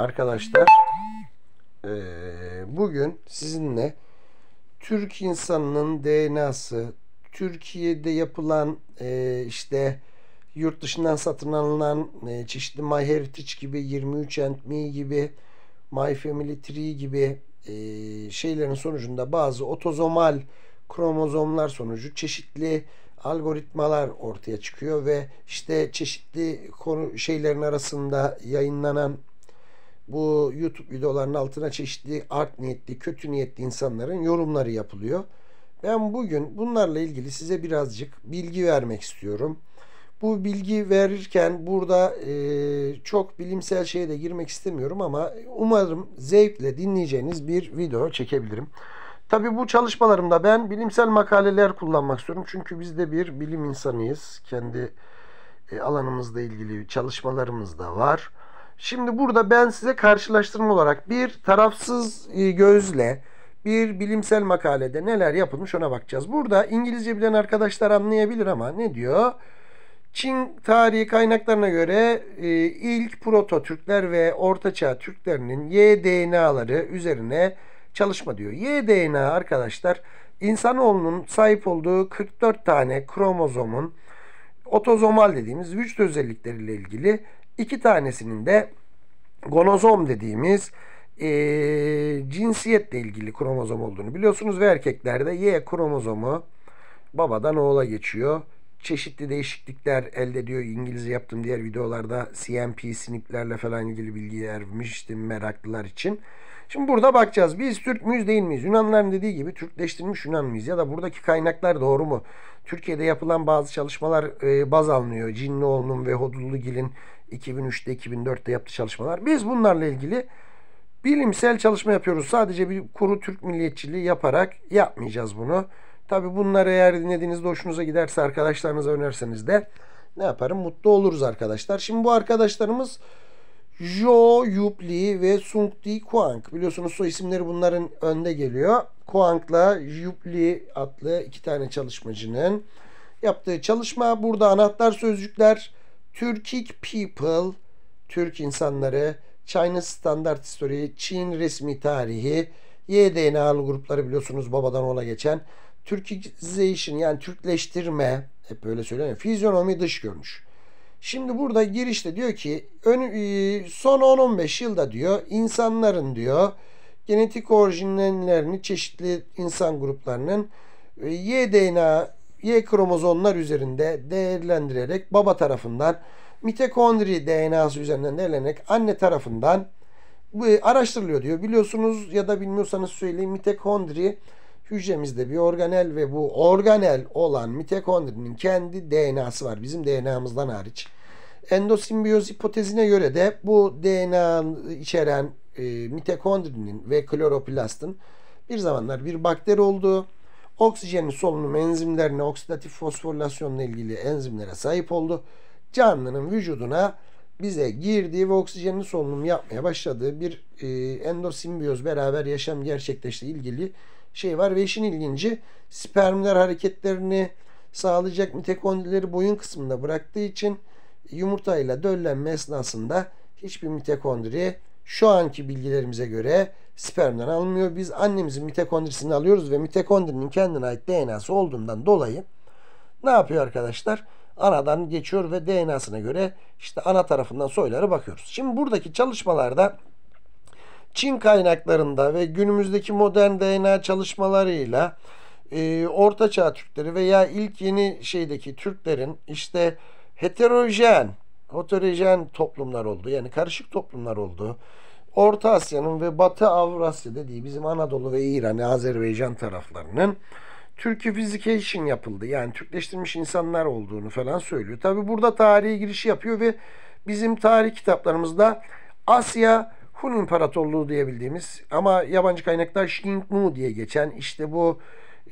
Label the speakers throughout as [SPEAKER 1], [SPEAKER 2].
[SPEAKER 1] Arkadaşlar bugün sizinle Türk insanının DNA'sı, Türkiye'de yapılan işte yurt dışından satın alınan çeşitli My gibi 23 and e gibi My gibi şeylerin sonucunda bazı otozomal kromozomlar sonucu çeşitli algoritmalar ortaya çıkıyor ve işte çeşitli konu şeylerin arasında yayınlanan bu YouTube videolarının altına çeşitli art niyetli, kötü niyetli insanların yorumları yapılıyor. Ben bugün bunlarla ilgili size birazcık bilgi vermek istiyorum. Bu bilgi verirken burada e, çok bilimsel şeye de girmek istemiyorum ama umarım zevkle dinleyeceğiniz bir video çekebilirim. Tabii bu çalışmalarımda ben bilimsel makaleler kullanmak istiyorum. Çünkü biz de bir bilim insanıyız. Kendi e, alanımızla ilgili çalışmalarımız da var. Şimdi burada ben size karşılaştırma olarak bir tarafsız e, gözle bir bilimsel makalede neler yapılmış ona bakacağız. Burada İngilizce bilen arkadaşlar anlayabilir ama ne diyor? Çin tarihi kaynaklarına göre e, ilk proto Türkler ve ortaçağ Türklerinin Y-DNA'ları üzerine çalışma diyor. Y-DNA arkadaşlar insanoğlunun sahip olduğu 44 tane kromozomun otozomal dediğimiz vücut özellikleriyle ilgili İki tanesinin de gonozom dediğimiz e, cinsiyetle ilgili kromozom olduğunu biliyorsunuz ve erkeklerde Y kromozomu babadan oğula geçiyor. Çeşitli değişiklikler elde ediyor. İngilizce yaptım diğer videolarda CMP siniplerle falan ilgili bilgi vermiştim meraklılar için. Şimdi burada bakacağız. Biz Türk müyüz değil miyiz? Yunanların dediği gibi Türkleştirilmiş Yunan mıyız? Ya da buradaki kaynaklar doğru mu? Türkiye'de yapılan bazı çalışmalar e, baz alınıyor. Cinlioğlu'nun ve Hodulugil'in 2003'te 2004'te yaptığı çalışmalar. Biz bunlarla ilgili bilimsel çalışma yapıyoruz. Sadece bir kuru Türk milliyetçiliği yaparak yapmayacağız bunu. Tabi bunları eğer dinlediğinizde hoşunuza giderse arkadaşlarınıza önerseniz de ne yaparım? Mutlu oluruz arkadaşlar. Şimdi bu arkadaşlarımız Jo Yupli ve Sung Di Kuang. Biliyorsunuz soy isimleri bunların önde geliyor. Kuang'la Yupli adlı iki tane çalışmacının yaptığı çalışma. Burada anahtar sözcükler Türkik people, Türk insanları, China standart history, Çin resmi tarihi, YDNA'lı grupları biliyorsunuz babadan ola geçen. Türkization yani Türkleştirme hep böyle söyleniyor. Fizyonomi dış görünüş. Şimdi burada girişte diyor ki ön, e, son 10-15 yılda diyor insanların diyor genetik orijinlerini çeşitli insan gruplarının e, Y DNA, Y kromozomlar üzerinde değerlendirerek baba tarafından mitokondri DNA'sı üzerinden değerlenerek anne tarafından bu araştırılıyor diyor. Biliyorsunuz ya da bilmiyorsanız söyleyeyim mitokondri Hücremizde bir organel ve bu organel olan mitokondrinin kendi DNA'sı var. Bizim DNA'mızdan hariç. Endosimbiyoz hipotezine göre de bu DNA içeren e, mitokondrinin ve kloroplastın bir zamanlar bir bakteri olduğu, oksijenin solunum enzimlerine, oksidatif fosforilasyonla ilgili enzimlere sahip oldu. Canlının vücuduna bize girdiği ve oksijenin solunum yapmaya başladığı bir e, endosimbiyoz beraber yaşam gerçekleştiği ilgili şey var ve işin ilginci spermler hareketlerini sağlayacak mitokondrileri boyun kısmında bıraktığı için yumurtayla döllenme esnasında hiçbir mitokondri şu anki bilgilerimize göre spermden almıyor. Biz annemizin mitokondrisini alıyoruz ve mitokondrinin kendine ait DNA'sı olduğundan dolayı ne yapıyor arkadaşlar? Anadan geçiyor ve DNA'sına göre işte ana tarafından soyları bakıyoruz. Şimdi buradaki çalışmalarda Çin kaynaklarında ve günümüzdeki modern DNA çalışmalarıyla e, Ortaçağ Türkleri veya ilk yeni şeydeki Türklerin işte heterojen, heterojen toplumlar oldu. Yani karışık toplumlar oldu. Orta Asya'nın ve Batı Avrasya dediği bizim Anadolu ve İran, Azerbaycan taraflarının Türkification yapıldı. Yani Türkleştirilmiş insanlar olduğunu falan söylüyor. Tabi burada tarihe giriş yapıyor ve bizim tarih kitaplarımızda Asya Hun İmparatorluğu diyebildiğimiz ama yabancı kaynaklar Xingnu diye geçen işte bu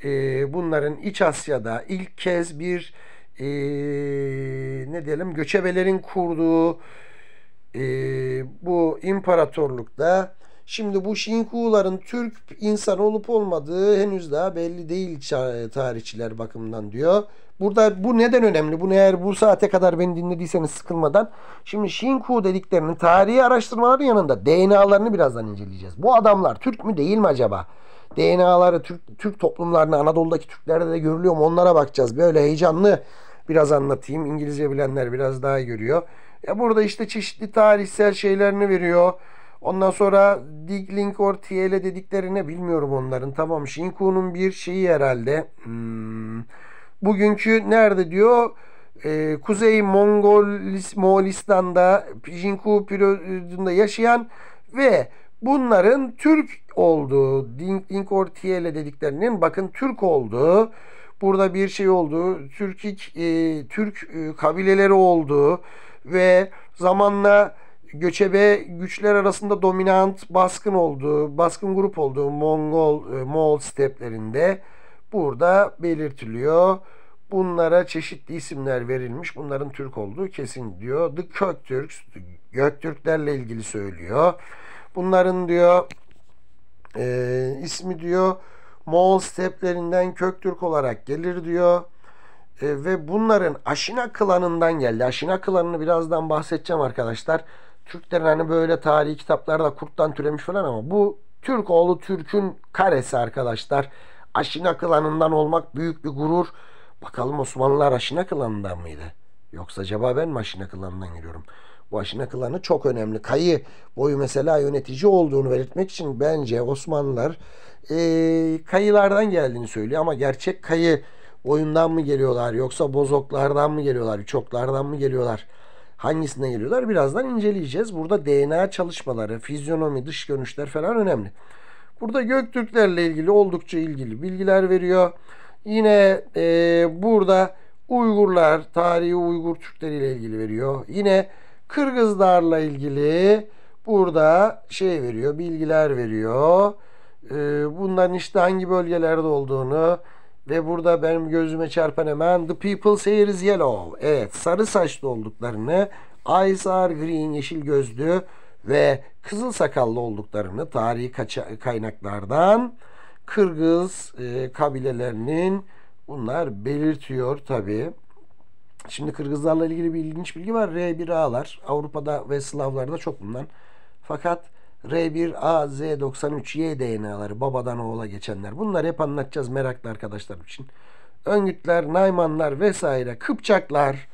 [SPEAKER 1] e, bunların İç Asya'da ilk kez bir e, ne diyelim göçebelerin kurduğu e, bu imparatorlukta Şimdi bu Şinkuların Türk insan olup olmadığı henüz daha belli değil tarihçiler bakımından diyor. Burada bu neden önemli? Bunu eğer bu saate kadar beni dinlediyseniz sıkılmadan. Şimdi Şinku dediklerinin tarihi araştırmaların yanında DNA'larını birazdan inceleyeceğiz. Bu adamlar Türk mü değil mi acaba? DNA'ları Türk, Türk toplumlarını Anadolu'daki Türklerde de görülüyor mu onlara bakacağız. Böyle heyecanlı biraz anlatayım. İngilizce bilenler biraz daha görüyor. Ya burada işte çeşitli tarihsel şeylerini veriyor. Ondan sonra Diglink or TL dediklerine bilmiyorum onların. Tamam Shinku'nun bir şeyi herhalde. Hmm. Bugünkü nerede diyor? Ee, Kuzey Mongolis, Moğolistan'da Jinku periyodunda yaşayan ve bunların Türk olduğu, Diglink or TL dediklerinin bakın Türk olduğu burada bir şey olduğu, Türkik, e, Türk e, kabileleri olduğu ve zamanla göçebe güçler arasında dominant baskın olduğu, baskın grup olduğu Mongol, e, Moğol steplerinde burada belirtiliyor. Bunlara çeşitli isimler verilmiş. Bunların Türk olduğu kesin diyor. The Köktürks, Göktürklerle ilgili söylüyor. Bunların diyor e, ismi diyor Moğol steplerinden Köktürk olarak gelir diyor. E, ve bunların Aşina klanından geldi. Aşina klanını birazdan bahsedeceğim arkadaşlar. Türklerin hani böyle tarihi kitaplarda kurttan türemiş falan ama bu Türk oğlu Türk'ün karesi arkadaşlar. Aşina klanından olmak büyük bir gurur. Bakalım Osmanlılar Aşina klanından mıydı? Yoksa acaba ben mi Aşina klanından giriyorum? Bu Aşina klanı çok önemli. Kayı boyu mesela yönetici olduğunu belirtmek için bence Osmanlılar e, kayılardan geldiğini söylüyor. Ama gerçek kayı oyundan mı geliyorlar yoksa bozoklardan mı geliyorlar, çoklardan mı geliyorlar? hangisine geliyorlar birazdan inceleyeceğiz. Burada DNA çalışmaları, fizyonomi, dış görünüşler falan önemli. Burada Göktürklerle ilgili oldukça ilgili bilgiler veriyor. Yine e, burada Uygurlar, tarihi Uygur Türkleriyle ilgili veriyor. Yine Kırgızlarla ilgili burada şey veriyor, bilgiler veriyor. E, bunların işte hangi bölgelerde olduğunu, ve burada benim gözüme çarpan hemen The People Say is Yellow. Evet sarı saçlı olduklarını Eyes are green yeşil gözlü ve kızıl sakallı olduklarını tarihi kaynaklardan Kırgız e, kabilelerinin bunlar belirtiyor tabi. Şimdi Kırgızlarla ilgili bir ilginç bilgi var. R1A'lar Avrupa'da ve Slavlarda çok bulunan. Fakat R1AZ93Y DNA'ları babadan oğula geçenler. Bunlar hep anlatacağız meraklı arkadaşlarım için. Öngütler, Naymanlar vesaire, Kıpçaklar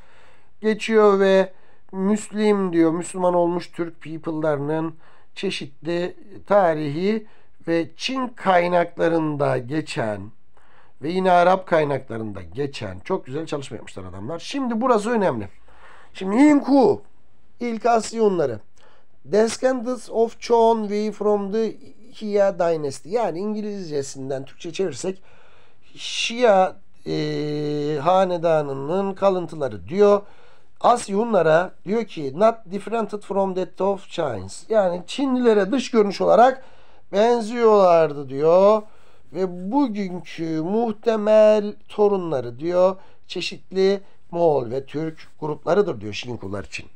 [SPEAKER 1] geçiyor ve Müslim diyor, Müslüman olmuş Türk people'larının çeşitli tarihi ve Çin kaynaklarında geçen ve yine Arap kaynaklarında geçen çok güzel çalışma yapmışlar adamlar. Şimdi burası önemli. Şimdi Hinku, ilk Asyonları Descendants of Chon V from the Hia Dynasty. Yani İngilizcesinden Türkçe çevirsek Şia e, hanedanının kalıntıları diyor. Asya diyor ki not differented from that of Chinese. Yani Çinlilere dış görünüş olarak benziyorlardı diyor. Ve bugünkü muhtemel torunları diyor çeşitli Moğol ve Türk gruplarıdır diyor Şirin için.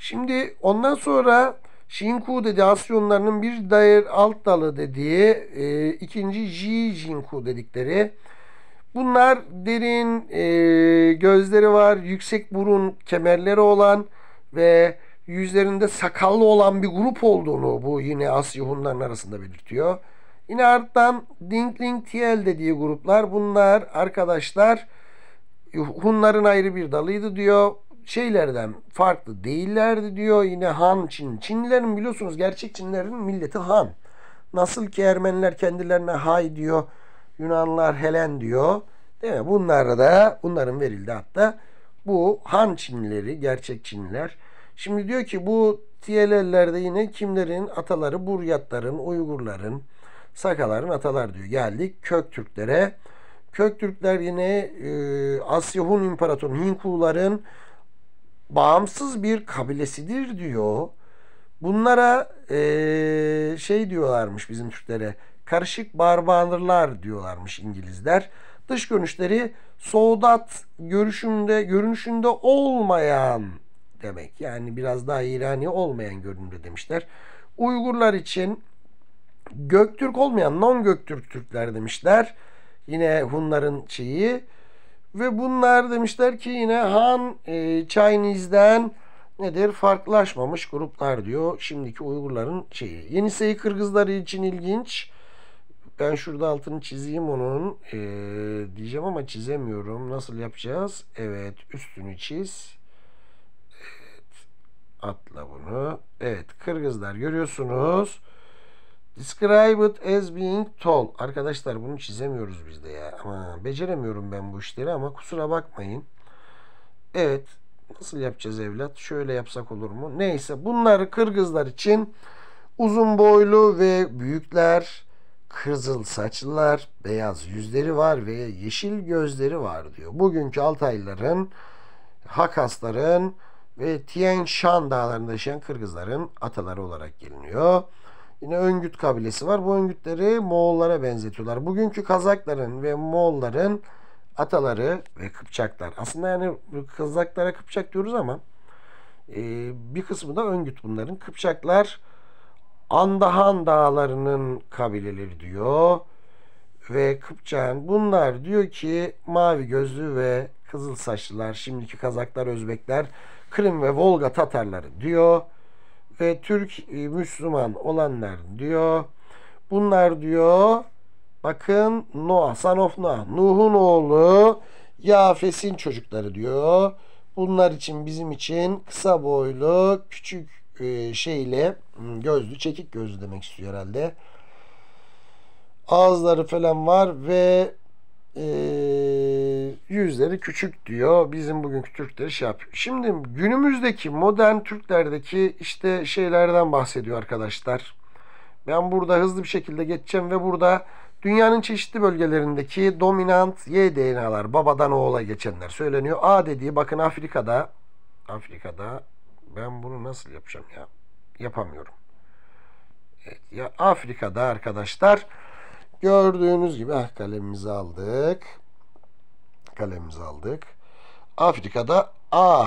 [SPEAKER 1] Şimdi ondan sonra Shinku dedi asyonlarının bir dair alt dalı dediği e, ikinci Ji Jinku dedikleri bunlar derin e, gözleri var yüksek burun kemerleri olan ve yüzlerinde sakallı olan bir grup olduğunu bu yine Asya Hunların arasında belirtiyor. Yine arttan Ding Ling Tiel dediği gruplar bunlar arkadaşlar Hunların ayrı bir dalıydı diyor şeylerden farklı değillerdi diyor. Yine Han Çin. Çinlilerin biliyorsunuz gerçek Çinlilerin milleti Han. Nasıl ki Ermeniler kendilerine Hay diyor. Yunanlar Helen diyor. Değil mi? Bunlar da bunların verildi hatta. Bu Han Çinlileri, gerçek Çinliler. Şimdi diyor ki bu TLL'lerde yine kimlerin ataları Buryatların, Uygurların, Sakaların atalar diyor. Geldik Köktürklere. Köktürkler yine e, Asya Hun İmparatoru Hinkuların bağımsız bir kabilesidir diyor. Bunlara e, şey diyorlarmış bizim Türklere karışık barbanırlar diyorlarmış İngilizler. Dış görünüşleri soğudat görüşünde görünüşünde olmayan demek. Yani biraz daha İrani olmayan görünümde demişler. Uygurlar için Göktürk olmayan non Göktürk Türkler demişler. Yine Hunların şeyi ve bunlar demişler ki yine Han e, Chinese'den nedir farklılaşmamış gruplar diyor. Şimdiki Uygurların şeyi. Yenisey Kırgızları için ilginç. Ben şurada altını çizeyim onun. Ee, diyeceğim ama çizemiyorum. Nasıl yapacağız? Evet üstünü çiz. Evet. Atla bunu. Evet Kırgızlar görüyorsunuz. Described as being tall. Arkadaşlar bunu çizemiyoruz biz de ya. Ama beceremiyorum ben bu işleri ama kusura bakmayın. Evet. Nasıl yapacağız evlat? Şöyle yapsak olur mu? Neyse bunları Kırgızlar için uzun boylu ve büyükler, kızıl saçlılar, beyaz yüzleri var ve yeşil gözleri var diyor. Bugünkü Altaylıların, Hakasların ve Tien Shan dağlarında yaşayan Kırgızların ataları olarak geliniyor. Yine Öngüt kabilesi var. Bu Öngütleri Moğollara benzetiyorlar. Bugünkü Kazakların ve Moğolların ataları ve Kıpçaklar. Aslında yani Kazaklara Kıpçak diyoruz ama e, bir kısmı da Öngüt bunların. Kıpçaklar Andahan dağlarının kabileleri diyor. Ve Kıpçak'ın bunlar diyor ki mavi gözlü ve kızıl saçlılar, şimdiki Kazaklar, Özbekler, Kırım ve Volga Tatarları diyor ve Türk e, Müslüman olanlar diyor. Bunlar diyor bakın Noah, son of Noah, Nuh'un oğlu Yafes'in çocukları diyor. Bunlar için bizim için kısa boylu küçük e, şeyle gözlü çekik gözlü demek istiyor herhalde. Ağızları falan var ve ee, yüzleri küçük diyor. Bizim bugünkü Türkleri şey yapıyor. Şimdi günümüzdeki modern Türklerdeki işte şeylerden bahsediyor arkadaşlar. Ben burada hızlı bir şekilde geçeceğim ve burada dünyanın çeşitli bölgelerindeki dominant Y DNA'lar babadan oğula geçenler söyleniyor. A dediği bakın Afrika'da Afrika'da ben bunu nasıl yapacağım ya? Yapamıyorum. Evet, ya Afrika'da arkadaşlar Gördüğünüz gibi ah kalemimizi aldık kalemize aldık. Afrika'da A.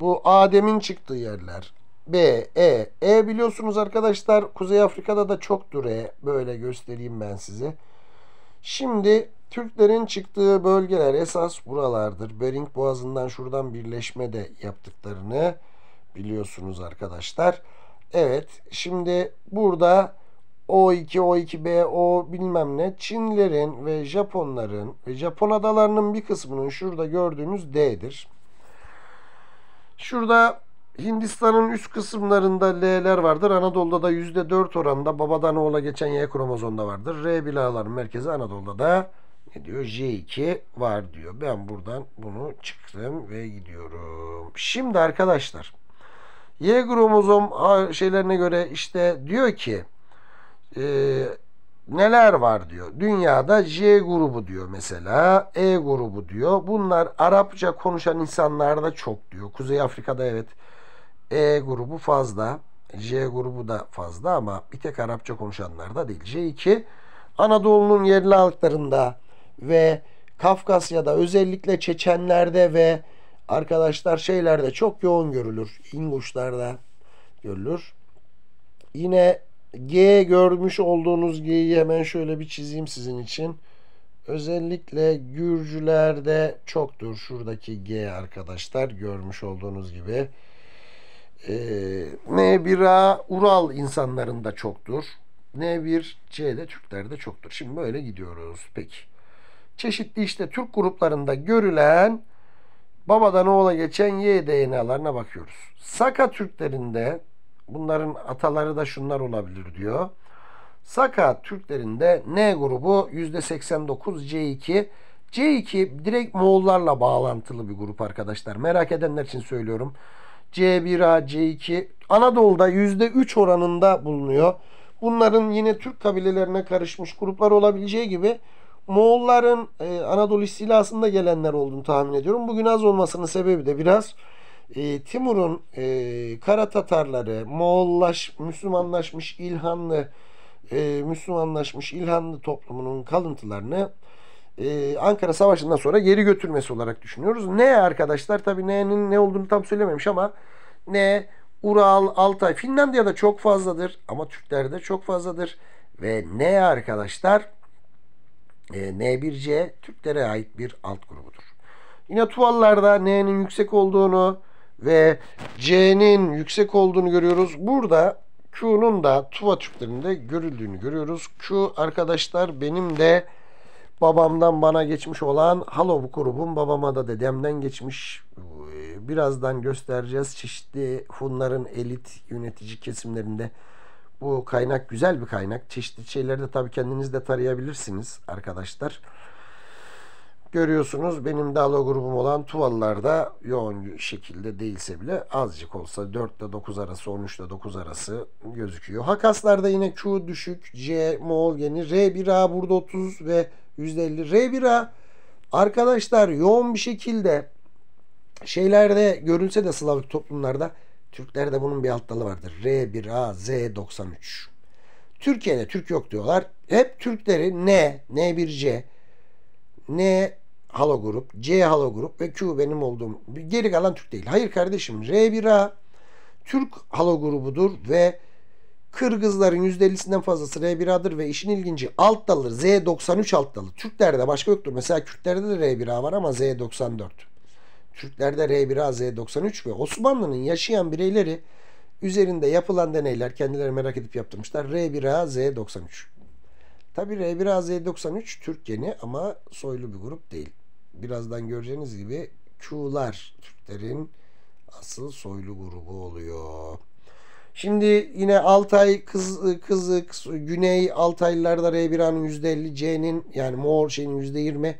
[SPEAKER 1] Bu Adem'in çıktığı yerler. B, E. E biliyorsunuz arkadaşlar Kuzey Afrika'da da çoktur E. Böyle göstereyim ben size. Şimdi Türklerin çıktığı bölgeler esas buralardır. Bering Boğazı'ndan şuradan birleşme de yaptıklarını biliyorsunuz arkadaşlar. Evet şimdi burada o2, O2B, O bilmem ne Çinlerin ve Japonların ve Japon adalarının bir kısmının şurada gördüğümüz D'dir. Şurada Hindistan'ın üst kısımlarında L'ler vardır. Anadolu'da da %4 oranında babadan oğula geçen Y kromozonda vardır. R bilaların merkezi Anadolu'da da ne diyor? J2 var diyor. Ben buradan bunu çıktım ve gidiyorum. Şimdi arkadaşlar Y kromozom şeylerine göre işte diyor ki e, neler var diyor. Dünyada J grubu diyor mesela, E grubu diyor. Bunlar Arapça konuşan insanlarda çok diyor. Kuzey Afrika'da evet E grubu fazla, J grubu da fazla ama bir tek Arapça konuşanlar da değil. J2 Anadolu'nun yerli halklarında ve Kafkasya'da özellikle Çeçenlerde ve arkadaşlar şeylerde çok yoğun görülür. İnguşlarda görülür. Yine G görmüş olduğunuz G'yi hemen şöyle bir çizeyim sizin için. Özellikle Gürcülerde çoktur şuradaki G arkadaşlar görmüş olduğunuz gibi. Ee, N1A Ural insanlarında çoktur. N1 C'de Türklerde çoktur. Şimdi böyle gidiyoruz. Peki. Çeşitli işte Türk gruplarında görülen babadan oğula geçen Y DNA'larına bakıyoruz. Saka Türklerinde Bunların ataları da şunlar olabilir diyor. Saka Türklerinde N grubu %89 C2. C2 direkt Moğollarla bağlantılı bir grup arkadaşlar. Merak edenler için söylüyorum. C1A, C2 Anadolu'da %3 oranında bulunuyor. Bunların yine Türk kabilelerine karışmış gruplar olabileceği gibi Moğolların e, Anadolu istilasında gelenler olduğunu tahmin ediyorum. Bugün az olmasının sebebi de biraz e, Timur'un e, Kara Tatarları, Moğollaş, Müslümanlaşmış İlhanlı, e, Müslümanlaşmış İlhanlı toplumunun kalıntılarını e, Ankara Savaşı'ndan sonra geri götürmesi olarak düşünüyoruz. Ne arkadaşlar? Tabii ne'nin ne olduğunu tam söylememiş ama ne Ural, Altay, Finlandiya'da çok fazladır ama Türklerde çok fazladır. Ve ne arkadaşlar? E, N1C Türklere ait bir alt grubudur. Yine Tuvallarda N'nin yüksek olduğunu, ve C'nin yüksek olduğunu görüyoruz. Burada Q'nun da Tuva Türklerinde görüldüğünü görüyoruz. Q arkadaşlar benim de babamdan bana geçmiş olan Halo grubum babama da dedemden geçmiş. Birazdan göstereceğiz çeşitli Hunların elit yönetici kesimlerinde. Bu kaynak güzel bir kaynak. Çeşitli şeyleri de tabii kendiniz de tarayabilirsiniz arkadaşlar. Görüyorsunuz benim de alo grubum olan Tuvalılar'da yoğun şekilde değilse bile azıcık olsa 4 ile 9 arası 13 ile 9 arası gözüküyor. Hakaslar'da yine Q düşük, C Moğol geni, R1A burada 30 ve %50 R1A arkadaşlar yoğun bir şekilde şeylerde görülse de Slavik toplumlarda Türklerde bunun bir alt dalı vardır. R1A Z93. Türkiye'de Türk yok diyorlar. Hep Türkleri N, N1C, N halo grup, C halo grup ve Q benim olduğum. Geri kalan Türk değil. Hayır kardeşim R1A Türk halo grubudur ve Kırgızların %50'sinden fazlası R1A'dır ve işin ilginci alt dalı Z93 alt dalı. Türklerde başka yoktur. Mesela Kürtlerde de R1A var ama Z94. Türklerde R1A Z93 ve Osmanlı'nın yaşayan bireyleri üzerinde yapılan deneyler kendileri merak edip yaptırmışlar. R1A Z93. Tabi R1A Z93 Türk geni ama soylu bir grup değil birazdan göreceğiniz gibi Çuğlar Türklerin asıl soylu grubu oluyor. Şimdi yine Altay kız, kızı kız, Güney Altaylılarda R1A'nın %50 C'nin yani Moğol şeyin %20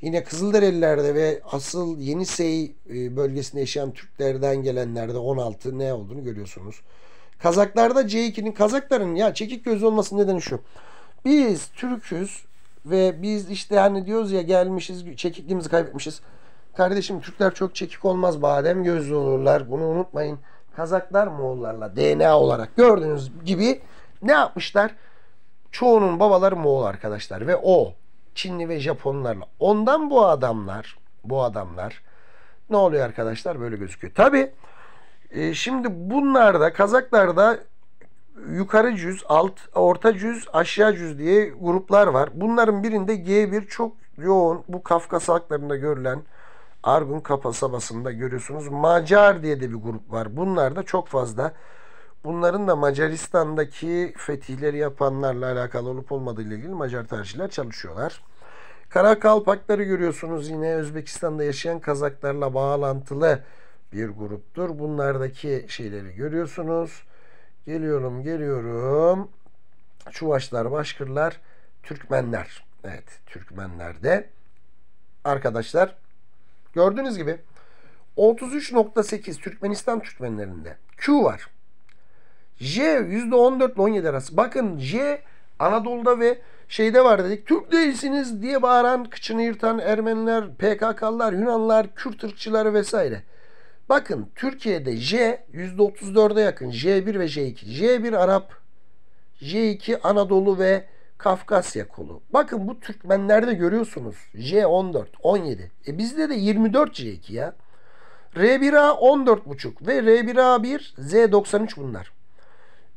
[SPEAKER 1] yine Kızılderililerde ve asıl Yenisey e, bölgesinde yaşayan Türklerden gelenlerde 16 ne olduğunu görüyorsunuz. Kazaklarda C2'nin Kazakların ya çekik gözlü olmasının nedeni şu. Biz Türk'üz ve biz işte hani diyoruz ya gelmişiz çekikliğimizi kaybetmişiz. Kardeşim Türkler çok çekik olmaz. Badem gözlü olurlar. Bunu unutmayın. Kazaklar Moğollarla DNA olarak gördüğünüz gibi ne yapmışlar? Çoğunun babaları Moğol arkadaşlar ve o Çinli ve Japonlarla. Ondan bu adamlar, bu adamlar ne oluyor arkadaşlar? Böyle gözüküyor. Tabi e, şimdi Kazaklar da yukarı cüz, alt, orta cüz, aşağı cüz diye gruplar var. Bunların birinde G1 çok yoğun. Bu Kafkas halklarında görülen Argun kasabasında görüyorsunuz. Macar diye de bir grup var. Bunlar da çok fazla. Bunların da Macaristan'daki fetihleri yapanlarla alakalı olup olmadığı ile ilgili Macar tarihçiler çalışıyorlar. Kara kalpakları görüyorsunuz yine Özbekistan'da yaşayan Kazaklarla bağlantılı bir gruptur. Bunlardaki şeyleri görüyorsunuz. Geliyorum geliyorum. Çuvaşlar, Başkırlar, Türkmenler. Evet Türkmenler de. arkadaşlar gördüğünüz gibi 33.8 Türkmenistan Türkmenlerinde Q var. J %14 17 arası. Bakın J Anadolu'da ve şeyde var dedik. Türk değilsiniz diye bağıran, kıçını yırtan Ermeniler, PKK'lılar, Yunanlar, Kürt ırkçıları vesaire. Bakın Türkiye'de J %34'e yakın. J1 ve J2. J1 Arap, J2 Anadolu ve Kafkasya kolu. Bakın bu Türkmenlerde görüyorsunuz. J14, 17. E bizde de 24 J2 ya. R1A 14,5 ve R1A1 Z93 bunlar.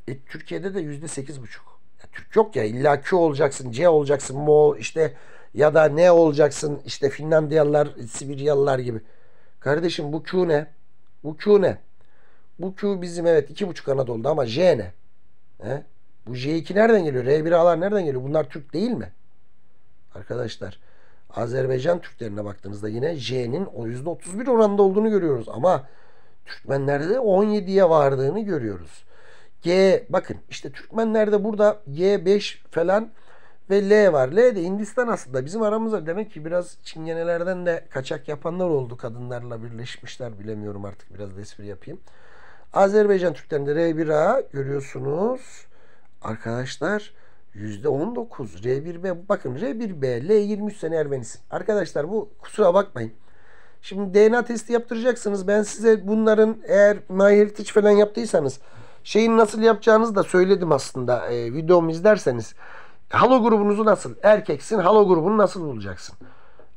[SPEAKER 1] E, Türkiye'de de %8,5. Ya, Türk yok ya illa Q olacaksın, C olacaksın, Mo işte ya da ne olacaksın işte Finlandiyalılar, Sibiryalılar gibi. Kardeşim bu Q ne? Bu Q ne? Bu Q bizim evet 2.5 Anadolu'da ama J ne? He? Bu J2 nereden geliyor? R1 alan nereden geliyor? Bunlar Türk değil mi? Arkadaşlar Azerbaycan Türklerine baktığınızda yine J'nin o %31 oranında olduğunu görüyoruz. Ama Türkmenlerde de 17'ye vardığını görüyoruz. G bakın işte Türkmenlerde burada G5 falan ve L var. L de Hindistan aslında. Bizim aramızda demek ki biraz Çingenelerden de kaçak yapanlar oldu. Kadınlarla birleşmişler. Bilemiyorum artık biraz da espri yapayım. Azerbaycan Türklerinde R1A görüyorsunuz. Arkadaşlar %19 R1B bakın R1B L23 sene Ermenisi. Arkadaşlar bu kusura bakmayın. Şimdi DNA testi yaptıracaksınız. Ben size bunların eğer MyHeritage falan yaptıysanız şeyin nasıl yapacağınızı da söyledim aslında. E, videomu izlerseniz. Halo grubunuzu nasıl? Erkeksin halo grubunu nasıl bulacaksın?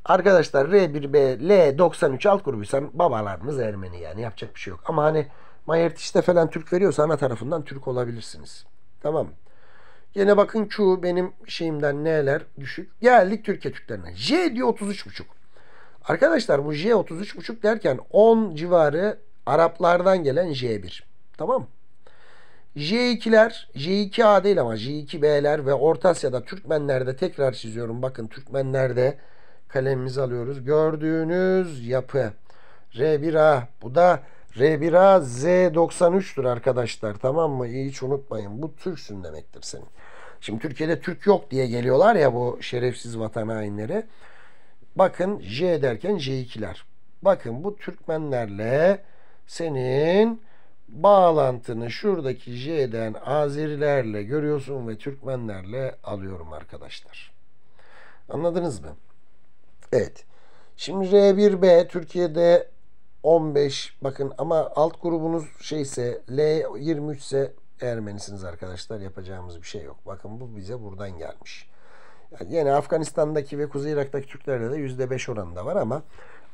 [SPEAKER 1] Arkadaşlar R1B L93 alt grubuysan babalarımız Ermeni yani yapacak bir şey yok. Ama hani Mayertiş'te falan Türk veriyorsa ana tarafından Türk olabilirsiniz. Tamam Yine bakın çoğu benim şeyimden neler düşük. Geldik Türkiye Türklerine. J diyor 33,5. Arkadaşlar bu J 33,5 derken 10 civarı Araplardan gelen J1. Tamam mı? J2'ler, J2A değil ama J2B'ler ve Orta Asya'da Türkmenler'de tekrar çiziyorum. Bakın Türkmenler'de kalemimizi alıyoruz. Gördüğünüz yapı R1A. Bu da R1A Z93'tür arkadaşlar. Tamam mı? Hiç unutmayın. Bu Türksün demektir senin. Şimdi Türkiye'de Türk yok diye geliyorlar ya bu şerefsiz vatan hainleri. Bakın J derken J2'ler. Bakın bu Türkmenlerle senin bağlantını şuradaki J'den Azerilerle görüyorsun ve Türkmenlerle alıyorum arkadaşlar. Anladınız mı? Evet. Şimdi R1B Türkiye'de 15 bakın ama alt grubunuz şeyse L23 ise Ermenisiniz arkadaşlar yapacağımız bir şey yok. Bakın bu bize buradan gelmiş. Yani yine Afganistan'daki ve Kuzey Irak'taki Türklerle de %5 oranında var ama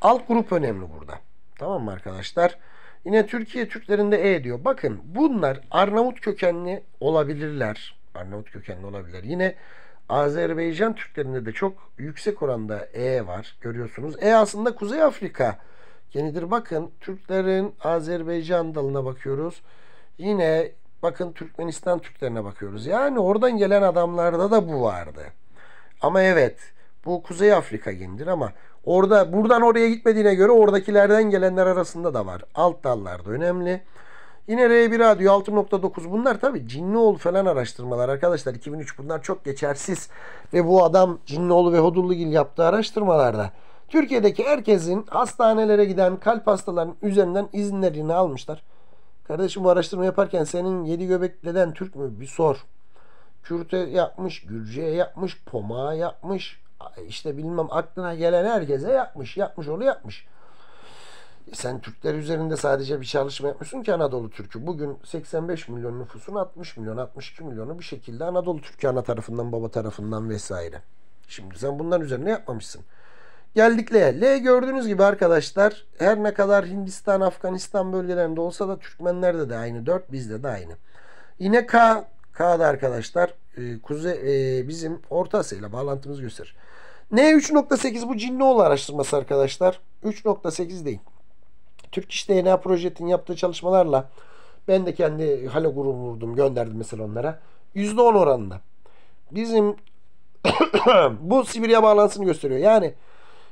[SPEAKER 1] alt grup önemli burada. Tamam mı arkadaşlar? Yine Türkiye Türklerinde E diyor. Bakın bunlar Arnavut kökenli olabilirler. Arnavut kökenli olabilir. Yine Azerbaycan Türklerinde de çok yüksek oranda E var. Görüyorsunuz. E aslında Kuzey Afrika genidir. Bakın Türklerin Azerbaycan dalına bakıyoruz. Yine bakın Türkmenistan Türklerine bakıyoruz. Yani oradan gelen adamlarda da bu vardı. Ama evet bu Kuzey Afrika genidir ama Orada buradan oraya gitmediğine göre oradakilerden gelenler arasında da var. Alt dallarda önemli. Yine R1 radyo 6.9 bunlar tabi Cinlioğlu falan araştırmalar arkadaşlar 2003 bunlar çok geçersiz ve bu adam Cinlioğlu ve Hodullugil yaptığı araştırmalarda Türkiye'deki herkesin hastanelere giden kalp hastalarının üzerinden izinlerini almışlar. Kardeşim bu araştırma yaparken senin yedi göbek neden Türk mü bir sor. Kürt'e yapmış, Gürcü'ye yapmış, Poma'a yapmış, işte bilmem aklına gelen herkese yapmış, yapmış onu yapmış. Sen Türkler üzerinde sadece bir çalışma yapmışsın ki Anadolu Türk'ü. Bugün 85 milyon nüfusun 60 milyon, 62 milyonu bir şekilde Anadolu Türk'ü ana tarafından, baba tarafından vesaire. Şimdi sen bunların üzerine yapmamışsın. Geldik L'ye. L gördüğünüz gibi arkadaşlar her ne kadar Hindistan, Afganistan bölgelerinde olsa da Türkmenlerde de aynı 4, bizde de aynı. Yine K, K'da arkadaşlar e, kuzey e, bizim Orta Asya ile bağlantımızı gösterir. N3.8 bu Cinnoğlu araştırması arkadaşlar. 3.8 değil. Türk İş DNA Project'in yaptığı çalışmalarla ben de kendi halo grubu vurdum. Gönderdim mesela onlara. %10 oranında. Bizim bu Sibirya bağlantısını gösteriyor. Yani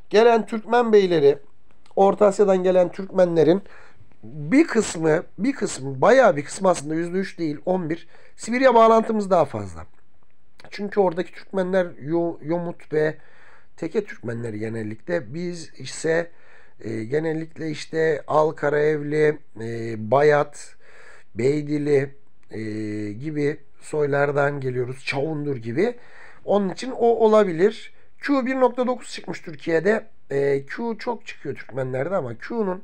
[SPEAKER 1] gelen Türkmen beyleri Orta Asya'dan gelen Türkmenlerin bir kısmı bir kısmı bayağı bir kısmı aslında %3 değil 11 Sibirya bağlantımız daha fazla. Çünkü oradaki Türkmenler yo, Yomut ve Teke Türkmenleri genellikle biz ise e, genellikle işte Alkaraevli, e, Bayat, Beydili e, gibi soylardan geliyoruz. Çavundur gibi. Onun için o olabilir. Q 1.9 çıkmış Türkiye'de. E, Q çok çıkıyor Türkmenlerde ama Q'nun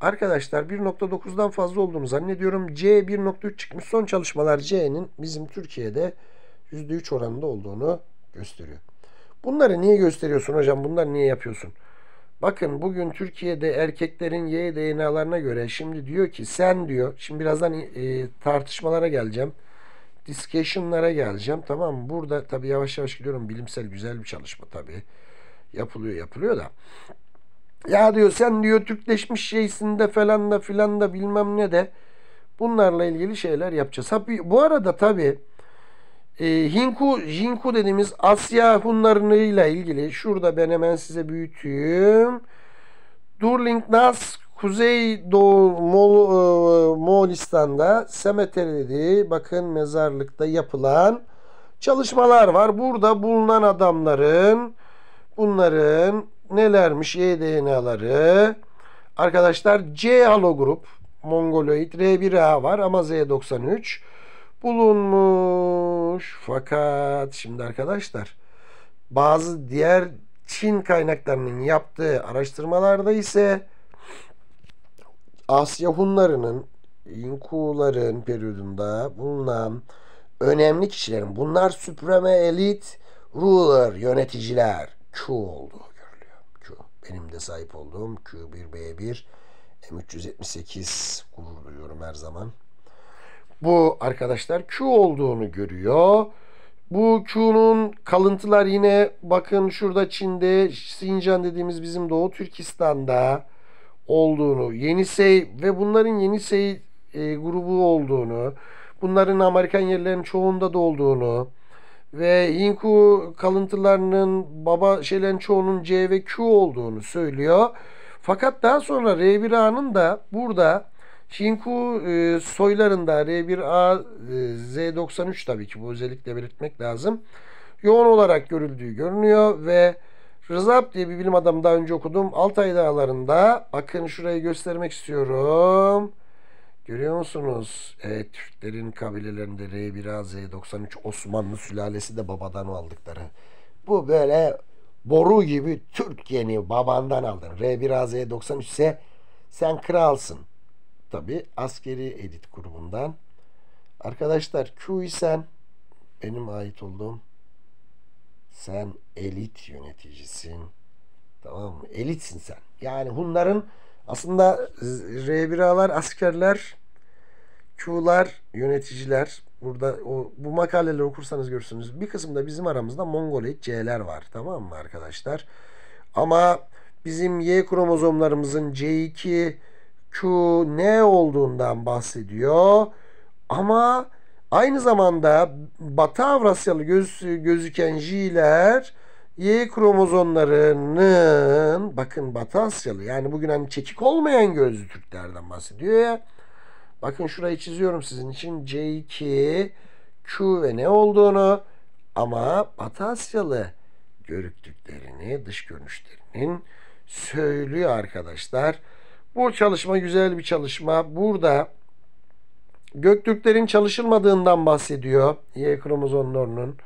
[SPEAKER 1] Arkadaşlar 1.9'dan fazla olduğunu zannediyorum. C 1.3 çıkmış. Son çalışmalar C'nin bizim Türkiye'de %3 oranında olduğunu gösteriyor. Bunları niye gösteriyorsun hocam? Bunları niye yapıyorsun? Bakın bugün Türkiye'de erkeklerin Y DNA'larına göre şimdi diyor ki sen diyor. Şimdi birazdan e, tartışmalara geleceğim. Discussion'lara geleceğim. Tamam mı? Burada tabii yavaş yavaş gidiyorum. Bilimsel güzel bir çalışma tabii. Yapılıyor yapılıyor da. Ya diyor sen diyor Türkleşmiş şeysinde falan da filan da bilmem ne de bunlarla ilgili şeyler yapacağız. Ha, bu arada tabii e, Hinku, Jinku dediğimiz Asya Hunlarıyla ilgili şurada ben hemen size büyüteyim. Durlingnas Kuzey Doğu Moğol, e, Moğolistan'da semeterleri bakın mezarlıkta yapılan çalışmalar var. Burada bulunan adamların bunların nelermiş eDNA'ları? Arkadaşlar C halogrup mongoloid R1A var ama Z93 bulunmuş. Fakat şimdi arkadaşlar bazı diğer Çin kaynaklarının yaptığı araştırmalarda ise Asya Hunlarının, Inkuların periyodunda bulunan önemli kişilerin bunlar süpreme elit ruler yöneticiler Chu oldu benim sahip olduğum Q1B1 M378 gurur duyuyorum her zaman. Bu arkadaşlar Q olduğunu görüyor. Bu Q'nun kalıntılar yine bakın şurada Çin'de, Sincan dediğimiz bizim Doğu Türkistan'da olduğunu, Yenisey ve bunların Yenisey e, grubu olduğunu, bunların Amerikan yerlerinin çoğunda da olduğunu, ve Hinku kalıntılarının baba şeylerin çoğunun C ve Q olduğunu söylüyor. Fakat daha sonra R1A'nın da burada Hinku e, soylarında R1A e, Z93 tabii ki bu özellikle belirtmek lazım. Yoğun olarak görüldüğü görünüyor ve Rızap diye bir bilim adamı daha önce okudum. Altay dağlarında bakın şurayı göstermek istiyorum. Görüyor musunuz? Evet, Türklerin kabilelerinde R1 Z93 Osmanlı sülalesi de babadan aldıkları. Bu böyle boru gibi Türk yeni babandan aldın. R1 Z93 ise sen kralsın. Tabi askeri edit grubundan. Arkadaşlar Q'yi sen benim ait olduğum sen elit yöneticisin. Tamam mı? Elitsin sen. Yani Hunların aslında R1A'lar askerler Q'lar yöneticiler burada o, bu makaleleri okursanız görürsünüz. Bir kısımda bizim aramızda Mongoloid C'ler var tamam mı arkadaşlar? Ama bizim Y kromozomlarımızın C2 Q N olduğundan bahsediyor. Ama aynı zamanda Batı Avrasyalı göz, gözüken J'ler Y kromozomlarının bakın Batı Asyalı yani bugün hani çekik olmayan gözlü Türklerden bahsediyor ya Bakın şurayı çiziyorum sizin için. C2, Q ve ne olduğunu ama Patasyalı görüktüklerini, dış görünüşlerinin söylüyor arkadaşlar. Bu çalışma güzel bir çalışma. Burada Göktürklerin çalışılmadığından bahsediyor. Y kromozomlarının.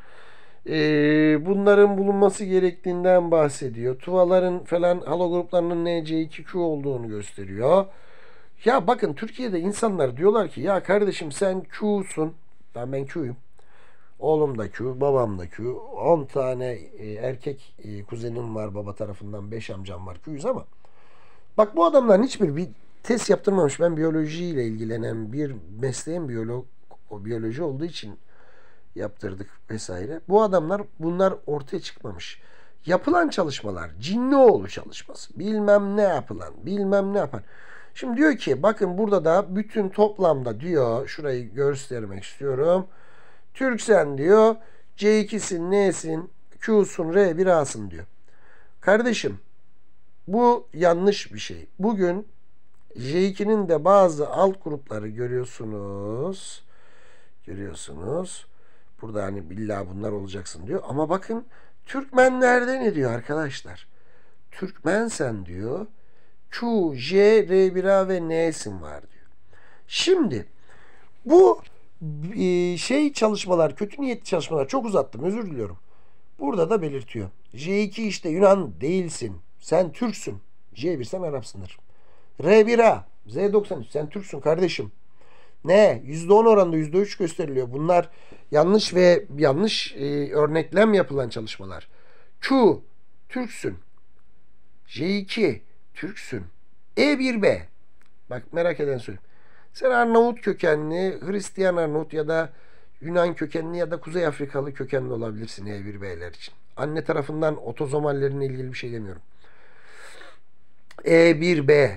[SPEAKER 1] Ee, bunların bulunması gerektiğinden bahsediyor. Tuvaların falan halo gruplarının NC2Q olduğunu gösteriyor. Ya bakın Türkiye'de insanlar diyorlar ki ya kardeşim sen Q'sun. Ben ben Q'yum. Oğlum da Q, babam da Q. 10 tane e, erkek e, kuzenim var baba tarafından. 5 amcam var Q'yuz ama bak bu adamların hiçbir bir test yaptırmamış. Ben biyolojiyle ilgilenen bir mesleğim biyolog, o biyoloji olduğu için yaptırdık vesaire. Bu adamlar bunlar ortaya çıkmamış. Yapılan çalışmalar, cinli oğlu çalışması, bilmem ne yapılan, bilmem ne yapan. Şimdi diyor ki bakın burada da bütün toplamda diyor şurayı göstermek istiyorum. Türksen diyor C2'sin N'sin Q'sun R1A'sın diyor. Kardeşim bu yanlış bir şey. Bugün J2'nin de bazı alt grupları görüyorsunuz. Görüyorsunuz. Burada hani billa bunlar olacaksın diyor. Ama bakın Türkmenlerde ne diyor arkadaşlar? Türkmen sen diyor. Q, J, R1A ve N'sin var diyor. Şimdi bu e, şey çalışmalar, kötü niyetli çalışmalar çok uzattım özür diliyorum. Burada da belirtiyor. J2 işte Yunan değilsin. Sen Türksün. J1 sen Arapsındır. R1A Z93 sen Türksün kardeşim. Ne? %10 oranında %3 gösteriliyor. Bunlar yanlış ve yanlış e, örneklem yapılan çalışmalar. Q Türksün. J2 Türksün. E1B. Bak merak eden söyleyeyim. Sen Arnavut kökenli, Hristiyan Arnavut ya da Yunan kökenli ya da Kuzey Afrikalı kökenli olabilirsin E1B'ler için. Anne tarafından otozomallerine ilgili bir şey demiyorum. E1B,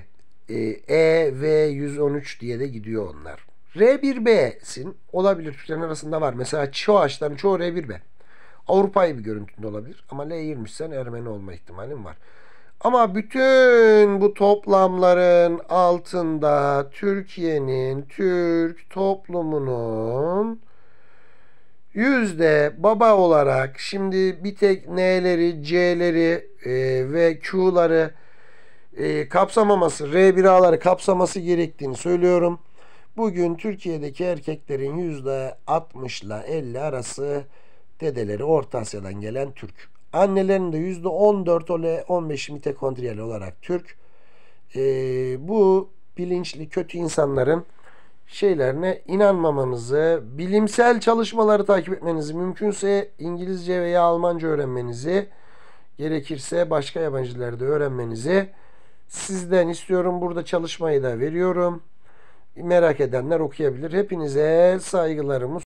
[SPEAKER 1] EV113 e diye de gidiyor onlar. R1B'sin olabilir. Türklerin arasında var. Mesela çoğu ağaçların çoğu R1B. Avrupa'yı bir görüntünde olabilir ama L20 sen Ermeni olma ihtimalin var. Ama bütün bu toplamların altında Türkiye'nin, Türk toplumunun yüzde baba olarak şimdi bir tek N'leri, C'leri e, ve Q'ları e, kapsamaması, R1A'ları kapsaması gerektiğini söylüyorum. Bugün Türkiye'deki erkeklerin yüzde %60 ile 50 arası dedeleri Orta Asya'dan gelen Türk. Annelerin de yüzde %14 ole 15 mitokondriyal olarak Türk. E, bu bilinçli kötü insanların şeylerine inanmamanızı, bilimsel çalışmaları takip etmenizi, mümkünse İngilizce veya Almanca öğrenmenizi, gerekirse başka yabancı dilerde öğrenmenizi sizden istiyorum. Burada çalışmayı da veriyorum. Merak edenler okuyabilir. Hepinize saygılarımı